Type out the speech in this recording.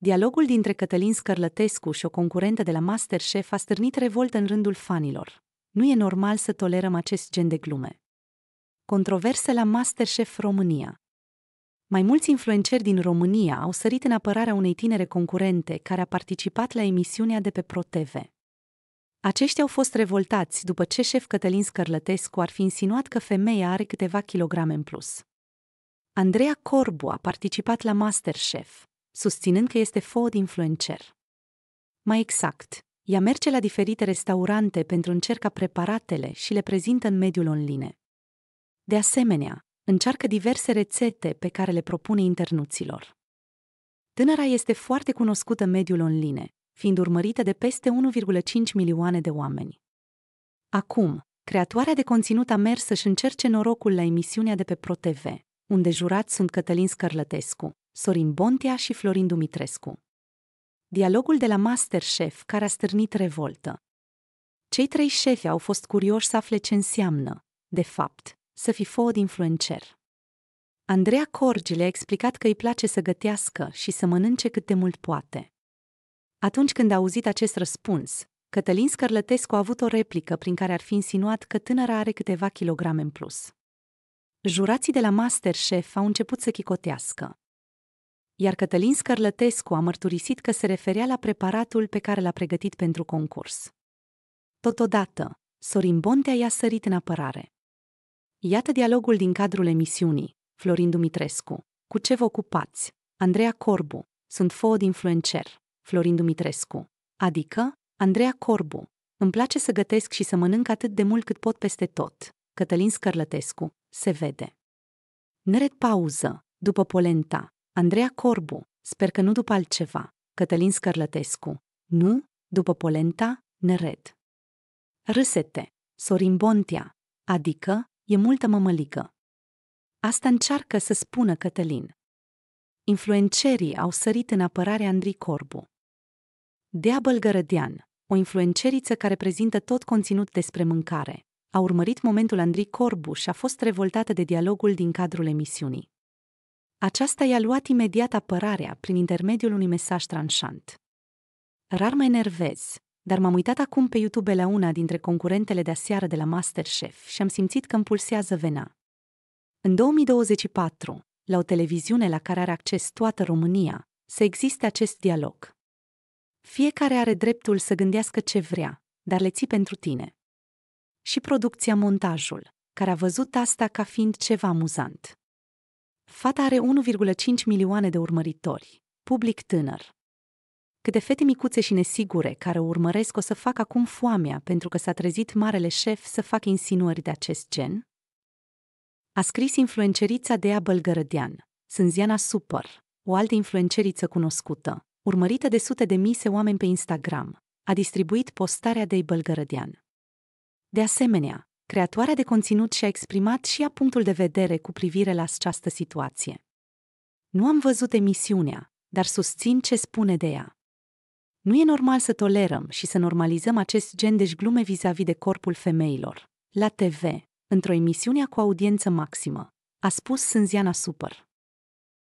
Dialogul dintre Cătălin Scărlătescu și o concurentă de la Masterchef a stârnit revoltă în rândul fanilor. Nu e normal să tolerăm acest gen de glume. Controverse la Masterchef România Mai mulți influenceri din România au sărit în apărarea unei tinere concurente care a participat la emisiunea de pe ProTV. Aceștia au fost revoltați după ce șef Cătălin Scărlătescu ar fi insinuat că femeia are câteva kilograme în plus. Andreea Corbu a participat la Masterchef susținând că este food influencer. Mai exact, ea merge la diferite restaurante pentru încerca preparatele și le prezintă în mediul online. De asemenea, încearcă diverse rețete pe care le propune internuților. Tânăra este foarte cunoscută în mediul online, fiind urmărită de peste 1,5 milioane de oameni. Acum, creatoarea de conținut a mers să-și încerce norocul la emisiunea de pe ProTV, unde jurați sunt Cătălin Scărlătescu, Sorin Bontea și Florin Dumitrescu. Dialogul de la Masterchef care a stârnit revoltă. Cei trei șefi au fost curioși să afle ce înseamnă, de fapt, să fii food influencer. Andreea Corgi le-a explicat că îi place să gătească și să mănânce cât de mult poate. Atunci când a auzit acest răspuns, Cătălin Scărlătescu a avut o replică prin care ar fi insinuat că tânăra are câteva kilograme în plus. Jurații de la Masterchef au început să chicotească iar Cătălin Scărlătescu a mărturisit că se referea la preparatul pe care l-a pregătit pentru concurs. Totodată, Sorin Bontea i-a sărit în apărare. Iată dialogul din cadrul emisiunii, Florin Dumitrescu. Cu ce vă ocupați? Andreea Corbu. Sunt din influencer. Florin Dumitrescu. Adică, Andreea Corbu. Îmi place să gătesc și să mănânc atât de mult cât pot peste tot. Cătălin Scărlătescu. Se vede. Neret pauză, după polenta, Andreea Corbu, sper că nu după altceva, Cătălin Scărlătescu, nu, după Polenta, Nered. Râsete, Sorin Bontia, adică, e multă mămăligă. Asta încearcă să spună Cătălin. Influencerii au sărit în apărarea Andrei Corbu. Dea Bălgărădean, o influenceriță care prezintă tot conținut despre mâncare, a urmărit momentul Andrei Corbu și a fost revoltată de dialogul din cadrul emisiunii. Aceasta i-a luat imediat apărarea prin intermediul unui mesaj tranșant. Rar mă enervez, dar m-am uitat acum pe YouTube la una dintre concurentele de aseară de la Masterchef și am simțit că îmi pulsează vena. În 2024, la o televiziune la care are acces toată România, să existe acest dialog. Fiecare are dreptul să gândească ce vrea, dar le ții pentru tine. Și producția Montajul, care a văzut asta ca fiind ceva amuzant. Fata are 1,5 milioane de urmăritori, public tânăr. Câte fete micuțe și nesigure care o urmăresc o să facă acum foamea pentru că s-a trezit marele șef să facă insinuări de acest gen? A scris influencerița Dea Bălgărădean, Sânziana Super, o altă influenceriță cunoscută, urmărită de sute de mii de oameni pe Instagram, a distribuit postarea de Bălgărădean. De asemenea, creatoarea de conținut și-a exprimat și a punctul de vedere cu privire la această situație. Nu am văzut emisiunea, dar susțin ce spune de ea. Nu e normal să tolerăm și să normalizăm acest gen de glume vis-a-vis de corpul femeilor. La TV, într-o emisiune cu audiență maximă, a spus Sânziana Super.